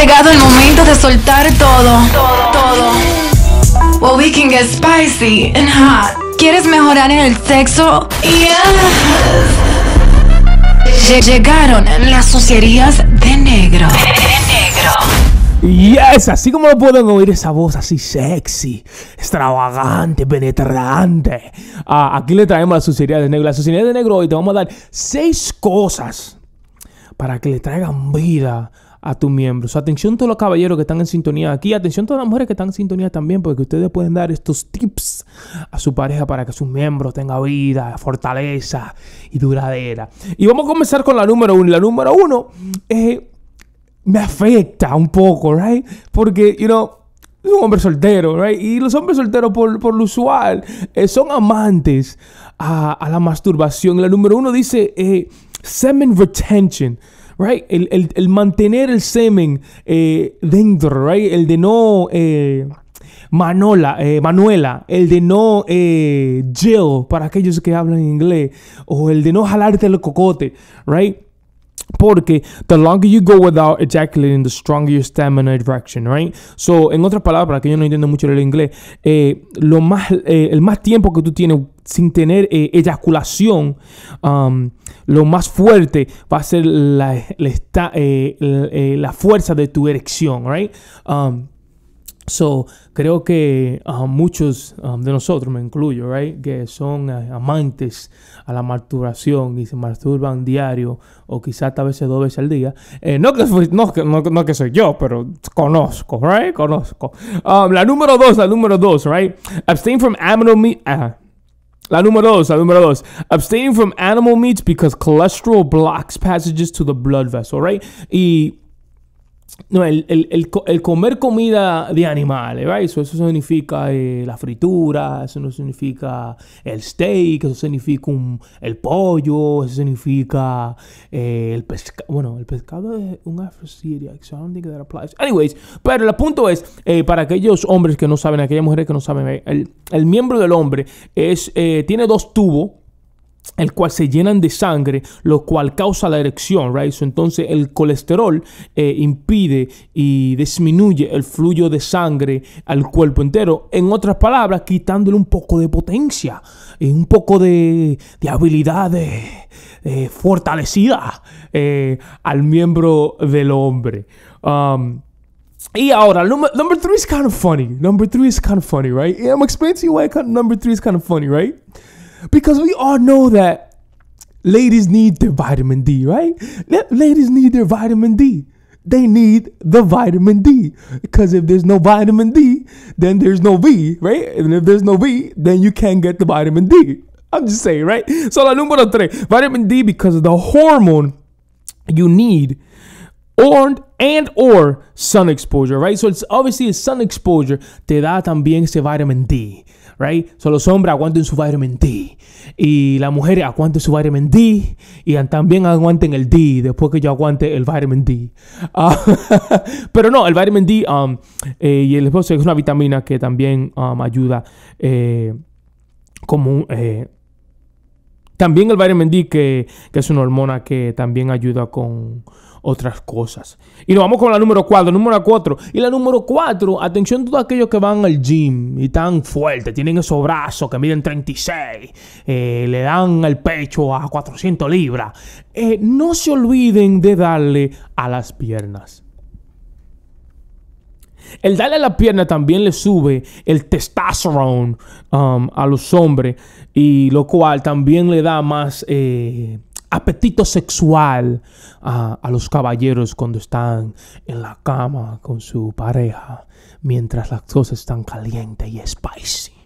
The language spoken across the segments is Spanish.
llegado el momento de soltar todo. Todo. Todo. we can get spicy and hot. ¿Quieres mejorar en el sexo? Yes. Llegaron las sucierías de negro. De negro. Yes, así como pueden oír esa voz así sexy, extravagante, penetrante. Ah, aquí le traemos las sucería de negro. Las sucierías de negro hoy te vamos a dar seis cosas para que le traigan vida a tus miembros. Atención todos los caballeros que están en sintonía aquí. Atención todas las mujeres que están en sintonía también, porque ustedes pueden dar estos tips a su pareja para que sus miembros tengan vida, fortaleza y duradera. Y vamos a comenzar con la número uno. La número uno eh, me afecta un poco, ¿right? Porque, you know un hombre soltero, right? Y los hombres solteros, por, por lo usual, eh, son amantes a, la masturbación. La número uno dice eh, semen retention right? El, el, el mantener el semen eh, dentro, right? El de no... Eh, Manola, eh, Manuela, el de no Jill, eh, para aquellos que hablan inglés, o el de no jalarte el cocote, right? Porque the longer you go without ejaculating, the stronger your stamina erection, right? So, en otras palabras, que yo no entiendo mucho el inglés, eh, lo más, eh, el más tiempo que tú tienes sin tener ejaculación eh, eyaculación, um, lo más fuerte va a ser la, la, la fuerza de tu erección, right? Um, So, creo que a ah, muchos ah, de nosotros, me incluyo, right, que son ah, amantes a la masturbación y se masturban diario o quizás a veces dos veces al día. Eh, no, que, no, no, no, que soy yo, pero conozco, right, conozco. Um, la número dos, la número dos, right, abstain from animal meat. la número dos, la número dos. abstain from animal meats because cholesterol blocks passages to the blood vessel, right? Y no, el, el, comer comida de animales, ¿verdad? Eso, eso significa eh, la fritura, eso no significa el steak, eso significa el pollo, eso significa eh, el pescado. Bueno, el pescado es un afrosiria, so I don't think that applies. Anyways, pero el punto es, eh, para aquellos hombres que no saben, aquellas mujeres que no saben, el, miembro del hombre es, tiene dos tubos el cual se llenan de sangre, lo cual causa la erección, right? entonces el colesterol eh, impide y disminuye el flujo de sangre al cuerpo entero. En otras palabras, quitándole un poco de potencia, y un poco de, de habilidad eh, fortalecida eh, al miembro del hombre. Um, y ahora, number, number three is kind of funny. Number three is kind of funny, right? I'm explaining to you why number three is kind of funny, right? Because we all know that ladies need their vitamin D, right? Ladies need their vitamin D. They need the vitamin D. Because if there's no vitamin D, then there's no V, right? And if there's no V, then you can't get the vitamin D. I'm just saying, right? So, la número tres, vitamin D because of the hormone you need and and or sun exposure, right? So it's obviously sun exposure te da también ese vitamin D, right? So los hombres aguanten su vitamin D y las mujeres aguanten su vitamin D y también aguanten el D después que yo aguante el vitamin D. Ah, pero no, el vitamin D um, eh, y el esposo es una vitamina que también um, ayuda eh, como eh, también el vitamin D, que, que, es una hormona que también ayuda con otras cosas. Y nos vamos con la número 4, número 4. Y la número 4, atención todos aquellos que van al gym y tan fuerte, tienen esos brazos que miden 36, eh, le dan el pecho a 400 libras. Eh, no se olviden de darle a las piernas. El darle la pierna también le sube el testosterone um, a los hombres, y lo cual también le da más eh, apetito sexual a, los caballeros cuando están en la cama con su pareja, mientras las cosas están caliente y spicy.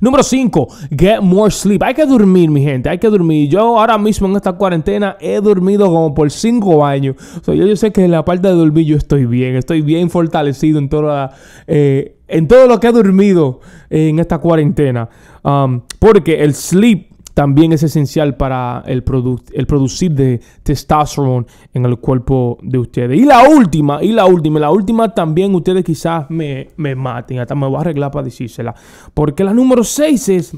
Número 5, get more sleep. Hay que dormir, mi gente, hay que dormir. Yo ahora mismo en esta cuarentena he dormido como por 5 años. yo, yo, sé que en la parte de dormir yo estoy bien, estoy bien fortalecido en, toda, eh, en todo lo que he dormido en esta cuarentena. Um, porque el sleep también es esencial para el, el producir de testosterona en el cuerpo de ustedes. Y la última, y la última, y la última también ustedes quizás me, maten, hasta me voy a arreglar para decírsela. Porque la número 6 es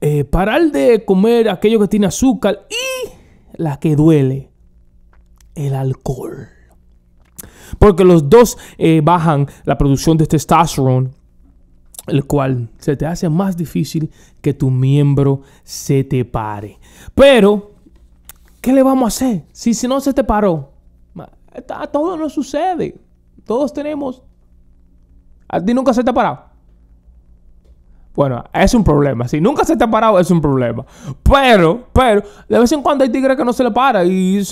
eh, parar de comer aquello que tiene azúcar y la que duele, el alcohol. Porque los dos eh, bajan la producción de testosterona el cual se te hace más difícil que tu miembro se te pare. Pero, ¿qué le vamos a hacer? Si, si no se te paró, a todos nos sucede. Todos tenemos. ¿A ti nunca se te ha parado? Bueno, es un problema. Si nunca se te ha parado, es un problema. Pero, pero, de vez en cuando hay tigres que no se le para. Y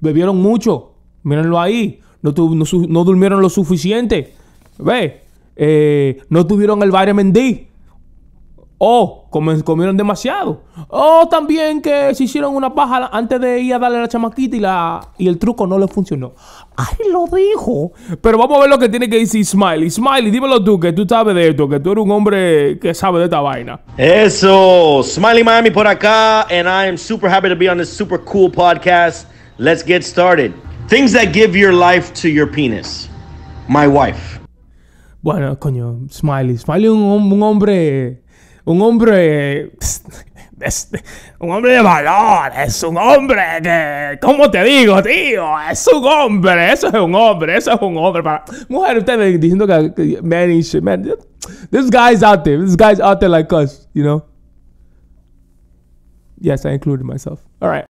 bebieron mucho. Mírenlo ahí. No, no, no durmieron lo suficiente. Ve, eh, no tuvieron el vitamin D. O oh, comieron demasiado. O oh, también que se hicieron una paja antes de ir a darle a la chamaquita y, la, y el truco no le funcionó. Ay, lo dijo. Pero vamos a ver lo que tiene que decir Smiley. Smiley, dímelo tú, que tú sabes de esto, que tú eres un hombre que sabe de esta vaina. Eso, Smiley Miami por acá. And I am super happy to be on this super cool podcast. Let's get started. Things that give your life to your penis. My wife. Bueno, coño, Smiley. Smiley es un, un hombre. Un hombre. un hombre de valor, es un hombre que, ¿cómo te digo, tío? Es un hombre, eso es un hombre, eso es un hombre. Para... Mujer, ustedes diciendo que, man y shit, man, this guy's out there, this guy's out there like us, you know? Yes, I included myself. All right.